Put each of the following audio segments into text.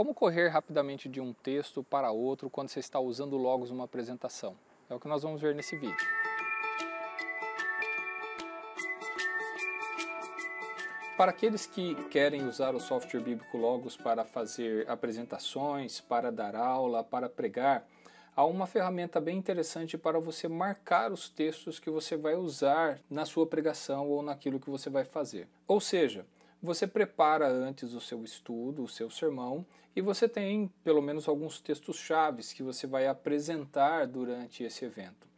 Como correr rapidamente de um texto para outro quando você está usando logos numa apresentação? É o que nós vamos ver nesse vídeo. Para aqueles que querem usar o software bíblico Logos para fazer apresentações, para dar aula, para pregar, há uma ferramenta bem interessante para você marcar os textos que você vai usar na sua pregação ou naquilo que você vai fazer. Ou seja, você prepara antes o seu estudo, o seu sermão, e você tem pelo menos alguns textos chaves que você vai apresentar durante esse evento.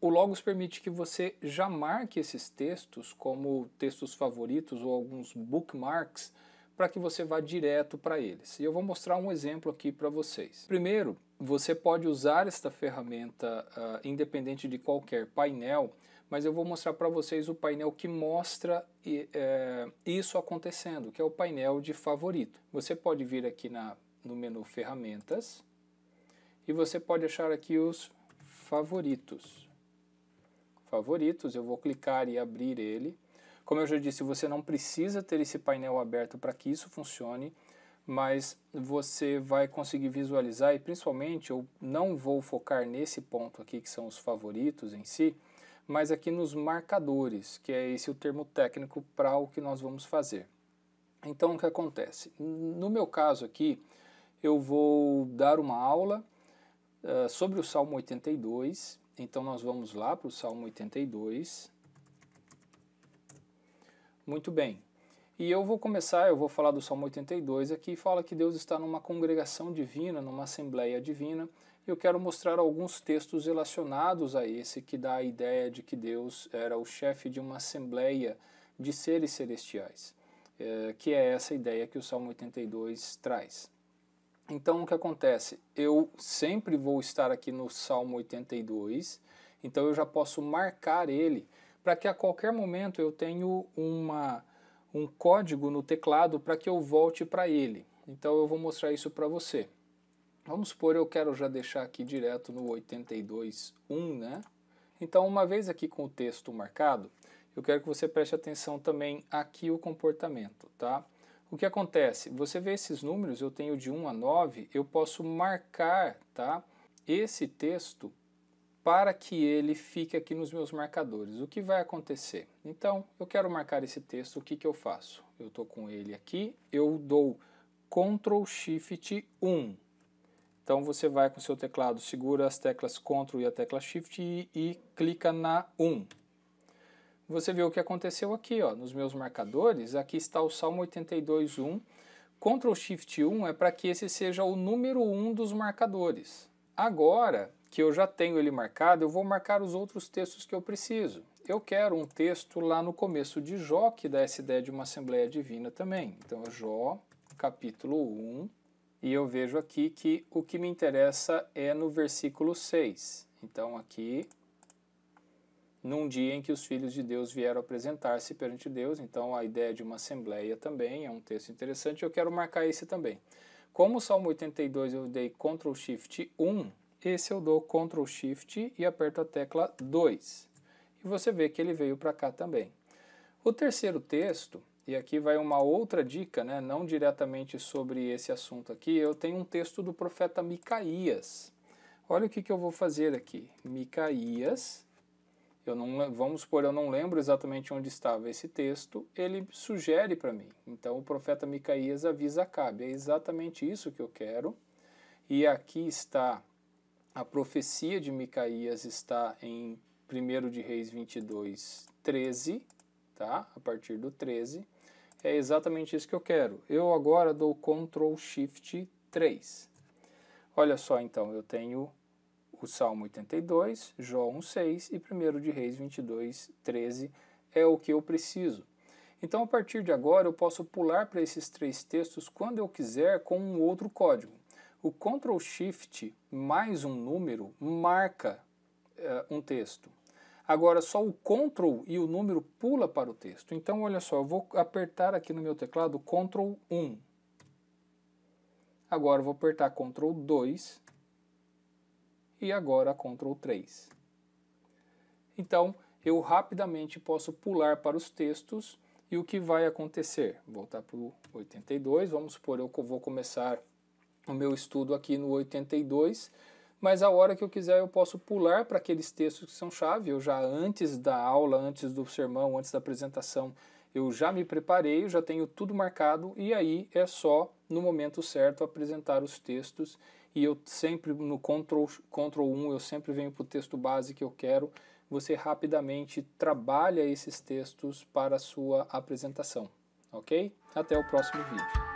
O Logos permite que você já marque esses textos como textos favoritos ou alguns bookmarks para que você vá direto para eles. E eu vou mostrar um exemplo aqui para vocês. Primeiro, você pode usar esta ferramenta uh, independente de qualquer painel mas eu vou mostrar para vocês o painel que mostra é, isso acontecendo, que é o painel de favorito. Você pode vir aqui na, no menu ferramentas e você pode achar aqui os favoritos. Favoritos, eu vou clicar e abrir ele. Como eu já disse, você não precisa ter esse painel aberto para que isso funcione, mas você vai conseguir visualizar e principalmente eu não vou focar nesse ponto aqui que são os favoritos em si, mas aqui nos marcadores, que é esse o termo técnico para o que nós vamos fazer. Então, o que acontece? No meu caso aqui, eu vou dar uma aula uh, sobre o Salmo 82. Então, nós vamos lá para o Salmo 82. Muito bem. E eu vou começar, eu vou falar do Salmo 82 aqui, fala que Deus está numa congregação divina, numa assembleia divina. Eu quero mostrar alguns textos relacionados a esse que dá a ideia de que Deus era o chefe de uma assembleia de seres celestiais, é, que é essa ideia que o Salmo 82 traz. Então o que acontece? Eu sempre vou estar aqui no Salmo 82, então eu já posso marcar ele para que a qualquer momento eu tenho uma um código no teclado para que eu volte para ele. Então eu vou mostrar isso para você. Vamos supor eu quero já deixar aqui direto no 82.1, né? Então uma vez aqui com o texto marcado, eu quero que você preste atenção também aqui o comportamento, tá? O que acontece? Você vê esses números, eu tenho de 1 a 9, eu posso marcar, tá? Esse texto para que ele fique aqui nos meus marcadores. O que vai acontecer? Então, eu quero marcar esse texto, o que, que eu faço? Eu estou com ele aqui, eu dou Ctrl Shift 1. Então você vai com seu teclado, segura as teclas Ctrl e a tecla Shift e, e clica na 1. Você vê o que aconteceu aqui, ó, nos meus marcadores, aqui está o Salmo 82, 1. Ctrl Shift 1 é para que esse seja o número 1 dos marcadores. Agora, que eu já tenho ele marcado, eu vou marcar os outros textos que eu preciso. Eu quero um texto lá no começo de Jó, que dá essa ideia de uma Assembleia Divina também. Então, Jó, capítulo 1, e eu vejo aqui que o que me interessa é no versículo 6. Então, aqui, num dia em que os filhos de Deus vieram apresentar-se perante Deus, então a ideia de uma assembleia também é um texto interessante, eu quero marcar esse também. Como o Salmo 82 eu dei Ctrl Shift 1, esse eu dou Ctrl Shift e aperto a tecla 2. E você vê que ele veio para cá também. O terceiro texto, e aqui vai uma outra dica, né, não diretamente sobre esse assunto aqui, eu tenho um texto do profeta Micaías. Olha o que, que eu vou fazer aqui. Micaías, eu não, vamos supor, eu não lembro exatamente onde estava esse texto, ele sugere para mim. Então o profeta Micaías avisa cabe é exatamente isso que eu quero. E aqui está a profecia de Micaías está em 1 de Reis 22, 13, tá? A partir do 13. É exatamente isso que eu quero. Eu agora dou Ctrl Shift 3. Olha só, então, eu tenho o Salmo 82, Jó 1,6 e 1 de Reis 22, 13 é o que eu preciso. Então, a partir de agora, eu posso pular para esses três textos quando eu quiser com um outro código. O Ctrl Shift mais um número marca uh, um texto. Agora, só o Ctrl e o número pula para o texto. Então, olha só, eu vou apertar aqui no meu teclado Ctrl 1. Agora, eu vou apertar Ctrl 2. E agora, Ctrl 3. Então, eu rapidamente posso pular para os textos e o que vai acontecer? Voltar para o 82, vamos supor, eu vou começar o meu estudo aqui no 82, mas a hora que eu quiser eu posso pular para aqueles textos que são chave. Eu já antes da aula, antes do sermão, antes da apresentação, eu já me preparei, eu já tenho tudo marcado e aí é só no momento certo apresentar os textos e eu sempre no control control 1 eu sempre venho para o texto base que eu quero. Você rapidamente trabalha esses textos para a sua apresentação, ok? Até o próximo vídeo.